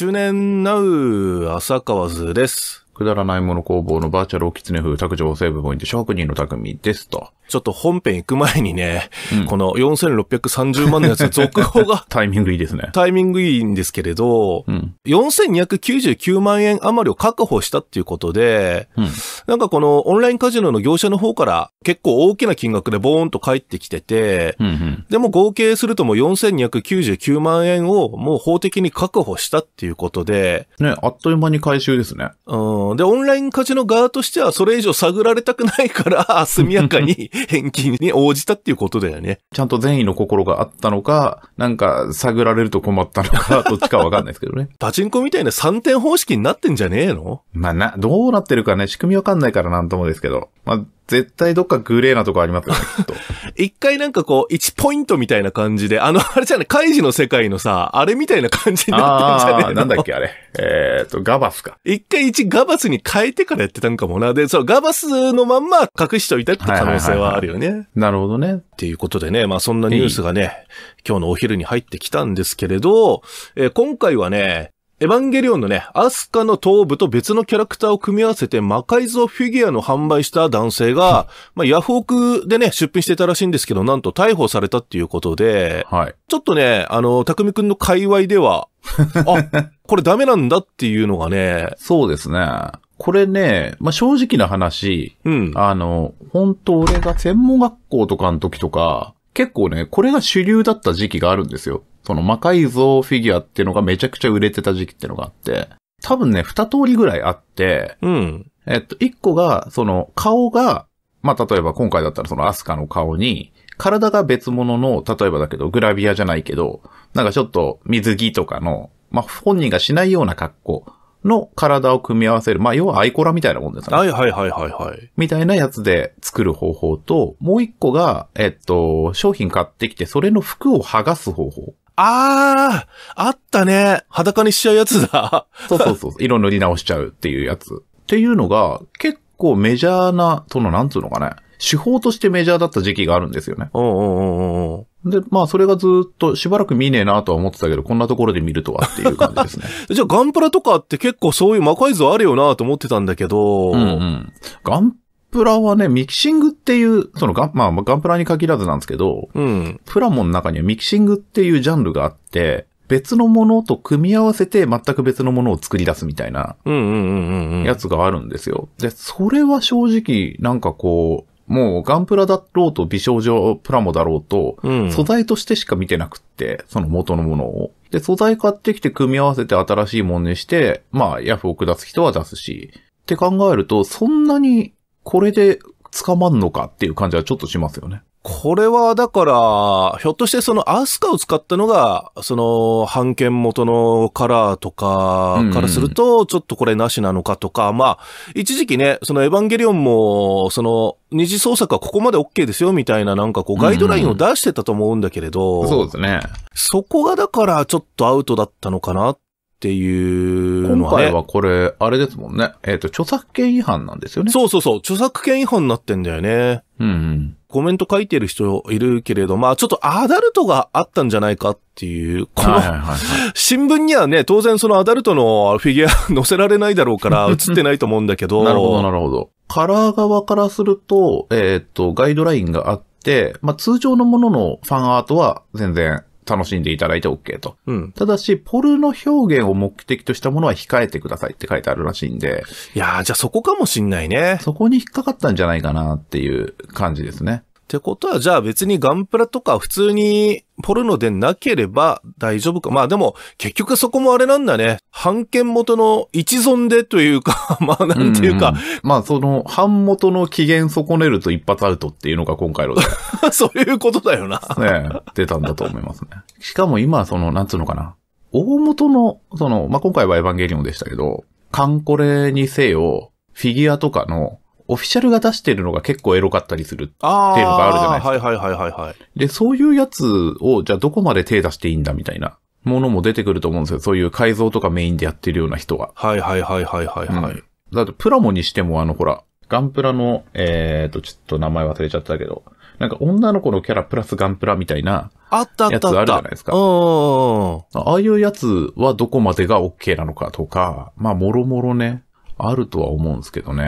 中年ナウ浅川図です。くだらないもの工房のバーチャルおきつね風卓上ーブポイント、職人の匠ですと。ちょっと本編行く前にね、うん、この4630万のやつ続報が。タイミングいいですね。タイミングいいんですけれど、うん、4299万円余りを確保したっていうことで、うん、なんかこのオンラインカジノの業者の方から結構大きな金額でボーンと返ってきてて、うんうん、でも合計するともう4299万円をもう法的に確保したっていうことで、ね、あっという間に回収ですね。うんで、オンラインカジノ側としてはそれ以上探られたくないから、速やかに返金に応じたっていうことだよね。ちゃんと善意の心があったのか、なんか探られると困ったのか、どっちかわかんないですけどね。パチンコみたいな3点方式になってんじゃねえのまあな、どうなってるかね、仕組みわかんないからなんともですけど。まあ、絶対どっかグレーなとこありますよ きっと。一回なんかこう、1ポイントみたいな感じで、あの、あれじゃない、カイジの世界のさ、あれみたいな感じになってんじゃねえのなんだっけ、あれ。えー、っと、ガバスか。一回1ガバスに変えてからやってたんかもな。で、そのガバスのまんま隠しといたって可能性はあるよね。はいはいはいはい、なるほどね。っていうことでね、まあそんなニュースがね、今日のお昼に入ってきたんですけれど、えー、今回はね、エヴァンゲリオンのね、アスカの頭部と別のキャラクターを組み合わせて魔改造フィギュアの販売した男性が、まあ、ヤフオクでね、出品してたらしいんですけど、なんと逮捕されたっていうことで、はい。ちょっとね、あの、匠くんの界隈では、あ、これダメなんだっていうのがね、そうですね。これね、まあ、正直な話、うん。あの、本当俺が専門学校とかの時とか、結構ね、これが主流だった時期があるんですよ。その魔改造フィギュアっていうのがめちゃくちゃ売れてた時期っていうのがあって、多分ね、二通りぐらいあって、うん。えっと、一個が、その顔が、まあ、例えば今回だったらそのアスカの顔に、体が別物の、例えばだけど、グラビアじゃないけど、なんかちょっと水着とかの、まあ、本人がしないような格好の体を組み合わせる。まあ、要はアイコラみたいなもんですね。はいはいはいはいはい。みたいなやつで作る方法と、もう一個が、えっと、商品買ってきて、それの服を剥がす方法。ああ、あったね。裸にしちゃうやつだ。そうそうそう。色塗り直しちゃうっていうやつ。っていうのが、結構メジャーな、その、なんつうのかね。手法としてメジャーだった時期があるんですよね。うううで、まあ、それがずっとしばらく見ねえなとは思ってたけど、こんなところで見るとはっていう感じですね。じゃあ、ガンプラとかって結構そういう魔改造あるよなと思ってたんだけど。うんうん。ガンプラはね、ミキシングっていう、そのガン、まあ、ガンプラに限らずなんですけど、うん。プラモの中にはミキシングっていうジャンルがあって、別のものと組み合わせて全く別のものを作り出すみたいな、やつがあるんですよ。で、それは正直、なんかこう、もうガンプラだろうと美少女プラモだろうと、素材としてしか見てなくって、その元のものを。で、素材買ってきて組み合わせて新しいものにして、まあ、ヤフを下す人は出すし、って考えると、そんなにこれで捕まんのかっていう感じはちょっとしますよね。これは、だから、ひょっとしてそのアスカを使ったのが、その、判権元のカラーとかからすると、ちょっとこれなしなのかとか、まあ、一時期ね、そのエヴァンゲリオンも、その、二次創作はここまで OK ですよ、みたいななんかこう、ガイドラインを出してたと思うんだけれど、そうですね。そこがだから、ちょっとアウトだったのかなっっていうのは、ね、今回はこれ、あれですもんね。えっ、ー、と、著作権違反なんですよね。そうそうそう。著作権違反になってんだよね。うん、うん。コメント書いてる人いるけれど、まあちょっとアダルトがあったんじゃないかっていう、この、新聞にはね、当然そのアダルトのフィギュア載せられないだろうから 映ってないと思うんだけど。なるほど、なるほど。カラー側からすると、えっ、ー、と、ガイドラインがあって、まあ通常のもののファンアートは全然楽しんでいただいて OK と。うん。ただし、ポルの表現を目的としたものは控えてくださいって書いてあるらしいんで。いやー、じゃあそこかもしんないね。そこに引っかかったんじゃないかなっていう感じですね。ってことは、じゃあ別にガンプラとか普通にポルノでなければ大丈夫か。まあでも、結局そこもあれなんだね。版権元の一存でというか まあなんていうかうん、うん。まあその、版元の機嫌損ねると一発アウトっていうのが今回の。そういうことだよなね出たんだと思いますね。しかも今、その、なんつうのかな。大元の、その、まあ今回はエヴァンゲリオンでしたけど、カンコレにせよ、フィギュアとかのオフィシャルが出してるのが結構エロかったりするっていうのがあるじゃないですか。はいはいはいはい、はい。で、そういうやつを、じゃあどこまで手出していいんだみたいなものも出てくると思うんですよ。そういう改造とかメインでやってるような人は。はいはいはいはいはい、はいうん、だってプラモにしてもあのほら、ガンプラの、えーと、ちょっと名前忘れちゃったけど、なんか女の子のキャラプラスガンプラみたいな、あったあったやつあるじゃないですか。ああいうやつはどこまでが OK なのかとか、まあもろもろね、あるとは思うんですけどね。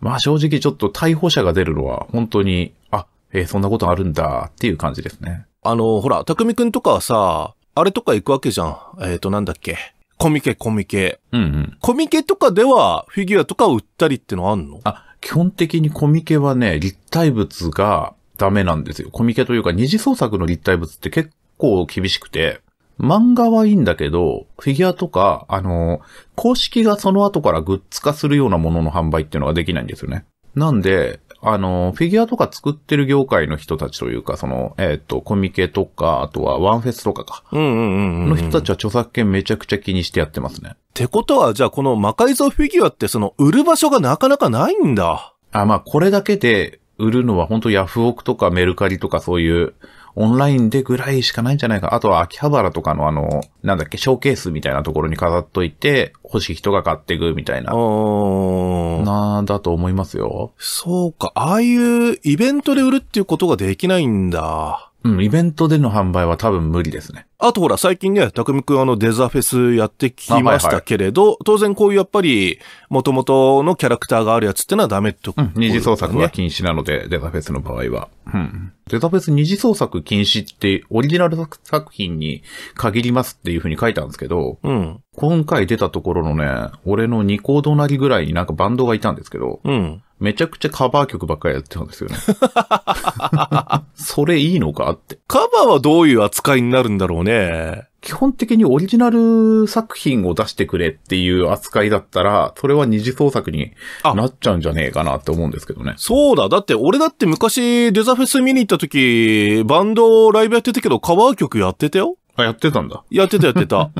まあ正直ちょっと逮捕者が出るのは本当に、あ、えー、そんなことあるんだっていう感じですね。あの、ほら、たくんとかはさ、あれとか行くわけじゃん。えっ、ー、と、なんだっけ。コミケ、コミケ。うんうん。コミケとかではフィギュアとか売ったりってのあんのあ、基本的にコミケはね、立体物がダメなんですよ。コミケというか二次創作の立体物って結構厳しくて、漫画はいいんだけど、フィギュアとか、あの、公式がその後からグッズ化するようなものの販売っていうのができないんですよね。なんで、あの、フィギュアとか作ってる業界の人たちというか、その、えっ、ー、と、コミケとか、あとはワンフェスとかか。うんうんうん、うん、の人たちは著作権めちゃくちゃ気にしてやってますね。ってことは、じゃあこの魔改造フィギュアってその、売る場所がなかなかないんだ。あ、まあこれだけで売るのは本当ヤフオクとかメルカリとかそういう、オンラインでぐらいしかないんじゃないか。あとは秋葉原とかのあの、なんだっけ、ショーケースみたいなところに飾っといて、欲しい人が買っていくみたいな。なんだと思いますよ。そうか。ああいうイベントで売るっていうことができないんだ。うん、イベントでの販売は多分無理ですね。あとほら、最近ね、たくみくんあのデザフェスやってきましたけれど、はいはい、当然こういうやっぱり、元々のキャラクターがあるやつってのはダメと、ね、うん、二次創作は禁止なので、デザフェスの場合は。うん。デザフェス二次創作禁止って、オリジナル作品に限りますっていう風に書いたんですけど、うん。今回出たところのね、俺の2個隣ぐらいになんかバンドがいたんですけど、うん。めちゃくちゃカバー曲ばっかりやってたんですよね。それいいのかって。カバーはどういう扱いになるんだろうね。基本的にオリジナル作品を出してくれっていう扱いだったら、それは二次創作になっちゃうんじゃねえかなって思うんですけどね。そうだ。だって俺だって昔デザフェス見に行った時、バンドライブやってたけどカバー曲やってたよ。あ、やってたんだ。やってたやってた。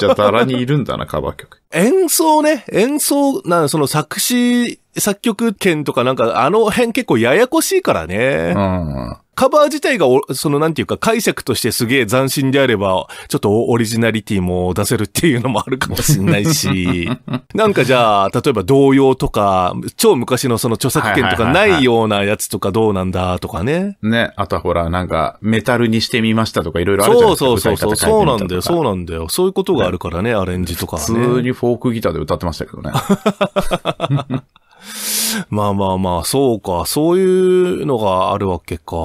じゃあ、ざらにいるんだな、カバー曲。演奏ね、演奏、な、その作詞作曲権とかなんか、あの辺結構ややこしいからね。うん。カバー自体がそのなんていうか解釈としてすげえ斬新であれば、ちょっとオリジナリティも出せるっていうのもあるかもしんないし、なんかじゃあ、例えば童謡とか、超昔のその著作権とかないようなやつとかどうなんだとかね。ね、あとはほら、なんかメタルにしてみましたとかいろいろあるじゃないですか。そうそうそう、そうなんだよ、そうなんだよ。そういうことがあるからね、ねアレンジとか、ね、普通にフォークギターで歌ってましたけどね。まあまあまあ、そうか、そういうのがあるわけか。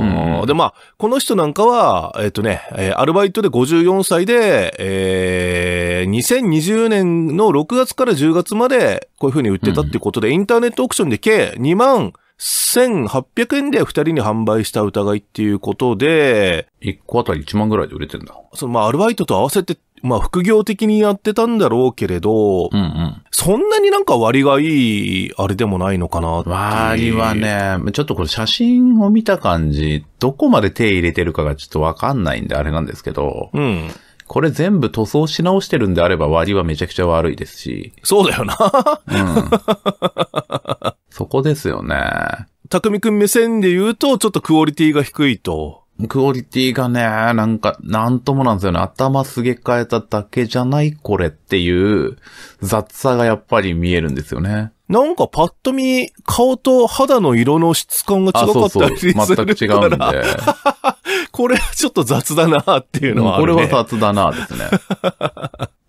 うん、で、まあ、この人なんかは、えっ、ー、とね、えー、アルバイトで54歳で、えー、2020年の6月から10月まで、こういうふうに売ってたっていうことで、うん、インターネットオークションで計2万、1800円で2人に販売した疑いっていうことで、1個あたり1万ぐらいで売れてんだ。そのまあアルバイトと合わせてまあ副業的にやってたんだろうけれど、うんうん、そんなになんか割がいい、あれでもないのかな割はね、ちょっとこれ写真を見た感じ、どこまで手入れてるかがちょっとわかんないんであれなんですけど、うん。これ全部塗装し直してるんであれば割はめちゃくちゃ悪いですし。そうだよな。うん。そこですよね。匠くん目線で言うと、ちょっとクオリティが低いと。クオリティがね、なんか、なんともなんですよね。頭すげ替えただけじゃないこれっていう雑さがやっぱり見えるんですよね。なんかパッと見、顔と肌の色の質感が違かったりするから。そうそう全く違うんで。これはちょっと雑だなっていうのは、ある、これは雑だなですね。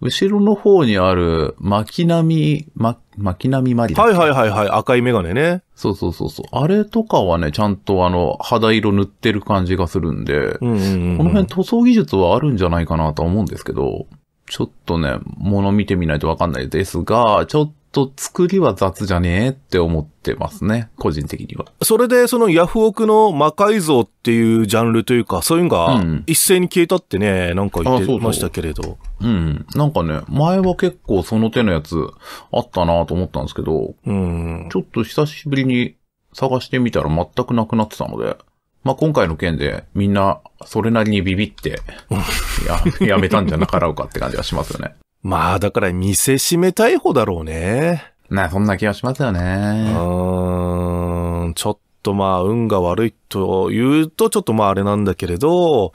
後ろの方にある、巻き波、ま、巻波マリはいはいはいはい、赤いメガネね。そうそうそうそう。あれとかはね、ちゃんとあの、肌色塗ってる感じがするんで、この辺塗装技術はあるんじゃないかなと思うんですけど、ちょっとね、物見てみないとわかんないですが、ちょっと作りは雑じゃねえって思ってますね、個人的には。それで、そのヤフオクの魔改造っていうジャンルというか、そういうのが一斉に消えたってね、うん、なんか言ってましたけれどそうそう。うん。なんかね、前は結構その手のやつあったなと思ったんですけど、うん。ちょっと久しぶりに探してみたら全くなくなってたので、まあ、今回の件でみんなそれなりにビビって や、やめたんじゃなかろうかって感じがしますよね。まあ、だから見せしめたい方だろうね。なあ、そんな気がしますよね。うーん、ちょっとまあ、運が悪いと言うと、ちょっとまああれなんだけれど、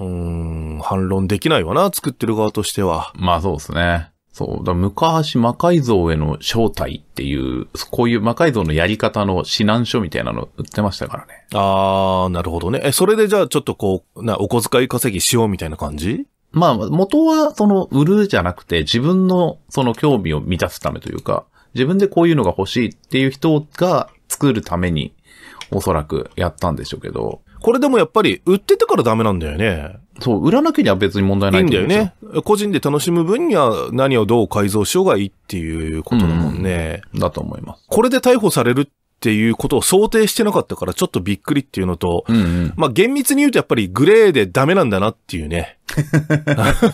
うん、うん、反論できないわな、作ってる側としては。まあそうですね。そう。だ昔魔改造への招待っていう、こういう魔改造のやり方の指南書みたいなの売ってましたからね。あー、なるほどね。え、それでじゃあちょっとこう、な、お小遣い稼ぎしようみたいな感じまあ、元はその売るじゃなくて自分のその興味を満たすためというか、自分でこういうのが欲しいっていう人が作るために、おそらくやったんでしょうけど。これでもやっぱり売っててからダメなんだよね。そう、売らなきゃ別に問題ないんだよね。個人で楽しむ分には何をどう改造しようがいいっていうことだもんね。うん、だと思います。これで逮捕されるっていうことを想定してなかったからちょっとびっくりっていうのと、うんうん、まあ厳密に言うとやっぱりグレーでダメなんだなっていうね。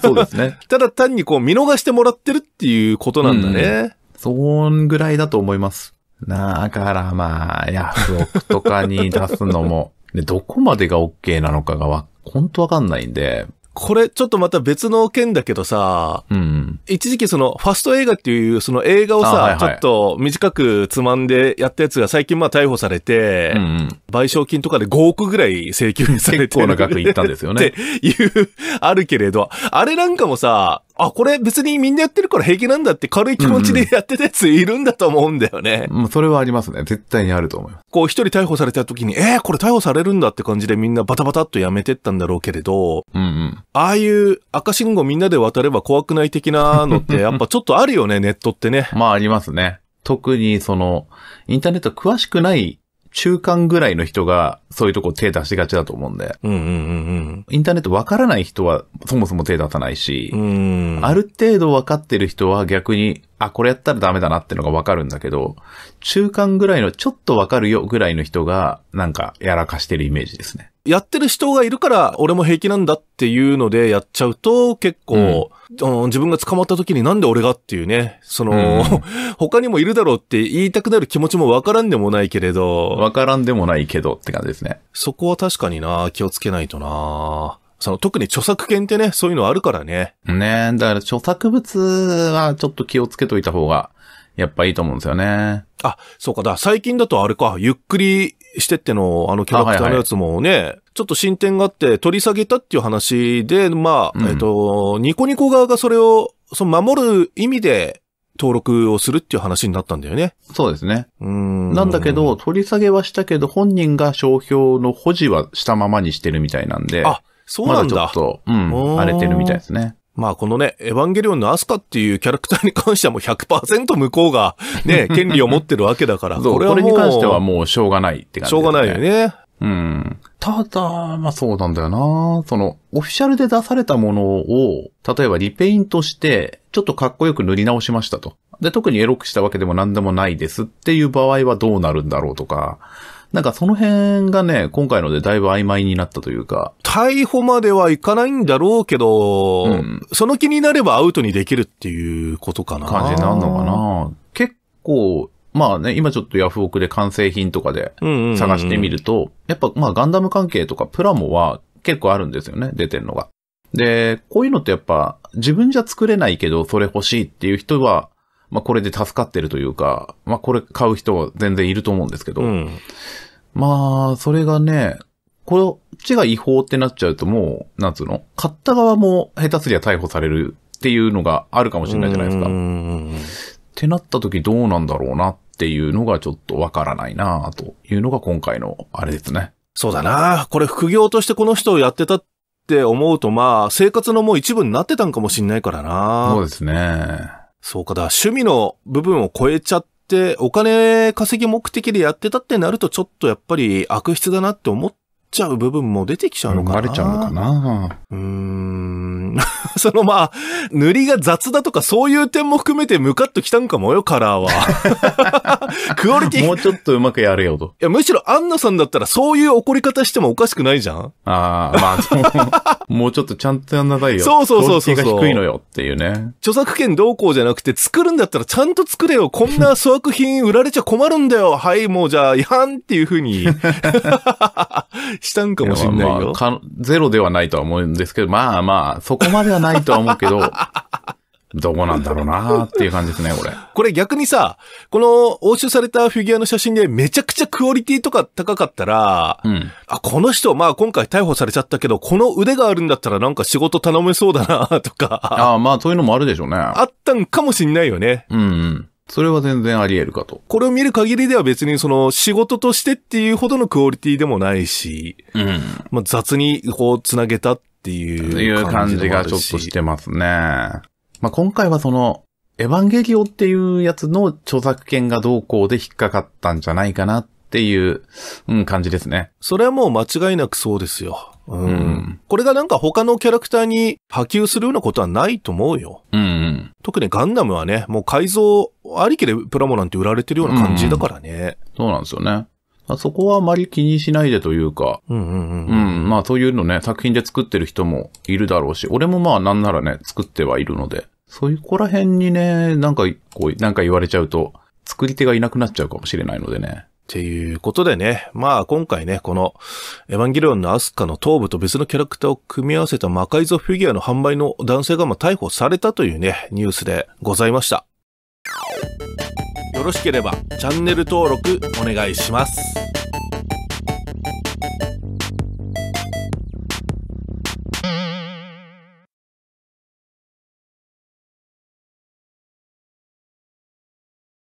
そうですね。ただ単にこう見逃してもらってるっていうことなんだね。うん、そんぐらいだと思います。だからまあ、ヤフオクとかに出すのも、どこまでが OK なのかがわ、ほんとわかんないんで、これちょっとまた別の件だけどさ、うん一時期そのファスト映画っていうその映画をさ、はいはい、ちょっと短くつまんでやったやつが最近まあ逮捕されて、うんうん、賠償金とかで5億ぐらい請求されてる。結構な額いったんですよね。っていう、あるけれど、あれなんかもさ、あ、これ別にみんなやってるから平気なんだって軽い気持ちでやってたやついるんだと思うんだよね。うん、うん、それはありますね。絶対にあると思います。こう一人逮捕された時に、えー、これ逮捕されるんだって感じでみんなバタバタっとやめてったんだろうけれど、うんうん、ああいう赤信号みんなで渡れば怖くない的なのって やっぱちょっとあるよね、ネットってね。まあありますね。特にその、インターネット詳しくない中間ぐらいの人がそういうとこ手出しがちだと思うんで。うんうんうんうん。インターネットわからない人はそもそも手出さないし、うんある程度わかってる人は逆に、あ、これやったらダメだなってのがわかるんだけど、中間ぐらいのちょっとわかるよぐらいの人がなんかやらかしてるイメージですね。やってる人がいるから、俺も平気なんだっていうのでやっちゃうと、結構、うん自分が捕まった時になんで俺がっていうね、その、うん他にもいるだろうって言いたくなる気持ちもわからんでもないけれど、わからんでもないけどって感じですですね。そこは確かにな、気をつけないとな。その、特に著作権ってね、そういうのあるからね。ねだから著作物はちょっと気をつけといた方が、やっぱいいと思うんですよね。あ、そうか。だか最近だとあれか、ゆっくりしてっての、あのキャラクターのやつもね、はいはい、ちょっと進展があって取り下げたっていう話で、まあ、うん、えっと、ニコニコ側がそれを、その守る意味で、登録をするっていう話になったんだよね。そうですね。うんなんだけど、取り下げはしたけど、本人が商標の保持はしたままにしてるみたいなんで。あ、そうなんだ。まだちょっと、うん、荒れてるみたいですね。まあこのね、エヴァンゲリオンのアスカっていうキャラクターに関してはもう100%向こうがね、権利を持ってるわけだから。それこれに関してはもうしょうがないって感じ、ね、しょうがないよね。うん。ただ、まあそうなんだよな。その、オフィシャルで出されたものを、例えばリペイントして、ちょっとかっこよく塗り直しましたと。で、特にエロくしたわけでも何でもないですっていう場合はどうなるんだろうとか、なんかその辺がね、今回のでだいぶ曖昧になったというか。逮捕まではいかないんだろうけど、うん、その気になればアウトにできるっていうことかな。感じになるのかな。まあね、今ちょっとヤフオクで完成品とかで探してみると、やっぱまあガンダム関係とかプラモは結構あるんですよね、出てんのが。で、こういうのってやっぱ自分じゃ作れないけどそれ欲しいっていう人は、まあこれで助かってるというか、まあこれ買う人は全然いると思うんですけど、うん、まあそれがね、こっちが違法ってなっちゃうともう、なんつうの買った側も下手すりゃ逮捕されるっていうのがあるかもしれないじゃないですか。ってなった時どうなんだろうなっていうのがちょっとわからないなというのが今回のあれですね。そうだなこれ副業としてこの人をやってたって思うとまあ生活のもう一部になってたんかもしんないからなそうですね。そうかだ、趣味の部分を超えちゃってお金稼ぎ目的でやってたってなるとちょっとやっぱり悪質だなって思っちゃう部分も出てきちゃうのかな。バれちゃうのかなうーん。そのまあ、塗りが雑だとかそういう点も含めてムカッときたんかもよ、カラーは。クオリティ。もうちょっとうまくやれよと。いや、むしろアンナさんだったらそういう怒り方してもおかしくないじゃんああ、まあ、もうちょっとちゃんとやんなさいよ。そうそうそうそう。クオリティが低いのよっていうね。著作権どうこうじゃなくて作るんだったらちゃんと作れよ。こんな粗悪品売られちゃ困るんだよ。はい、もうじゃあ、やんっていうふうに したんかもしんないよ。いまあ、ゼロではないとは思うんですけど、まあまあ、そこまではないないとは思うけど、どこなんだろうなっていう感じですね、これ。これ逆にさ、この押収されたフィギュアの写真でめちゃくちゃクオリティとか高かったら、うん、あ、この人、まあ今回逮捕されちゃったけど、この腕があるんだったらなんか仕事頼めそうだなとか。ああ、まあそういうのもあるでしょうね。あったんかもしんないよね。うん、うん。それは全然あり得るかと。これを見る限りでは別にその仕事としてっていうほどのクオリティでもないし、うん、まあ雑にこう繋げたっっていう感じがちょっとしてますね。まあ、今回はその、エヴァンゲリオっていうやつの著作権がどうこうで引っかかったんじゃないかなっていう、うん、感じですね。それはもう間違いなくそうですよ。うん。うん、これがなんか他のキャラクターに波及するようなことはないと思うよ。うん、うん。特にガンダムはね、もう改造ありきでプラモなんて売られてるような感じだからね。うんうん、そうなんですよね。まあ、そこはあまり気にしないでというか、うんうんうん。うん、まあそういうのね、作品で作ってる人もいるだろうし、俺もまあなんならね、作ってはいるので、そういうこら辺にね、なんか、こう、なんか言われちゃうと、作り手がいなくなっちゃうかもしれないのでね。っていうことでね、まあ今回ね、このエヴァンゲリオンのアスカの頭部と別のキャラクターを組み合わせた魔改造フィギュアの販売の男性がまあ逮捕されたというね、ニュースでございました。よろしければチャンネル登録お願いします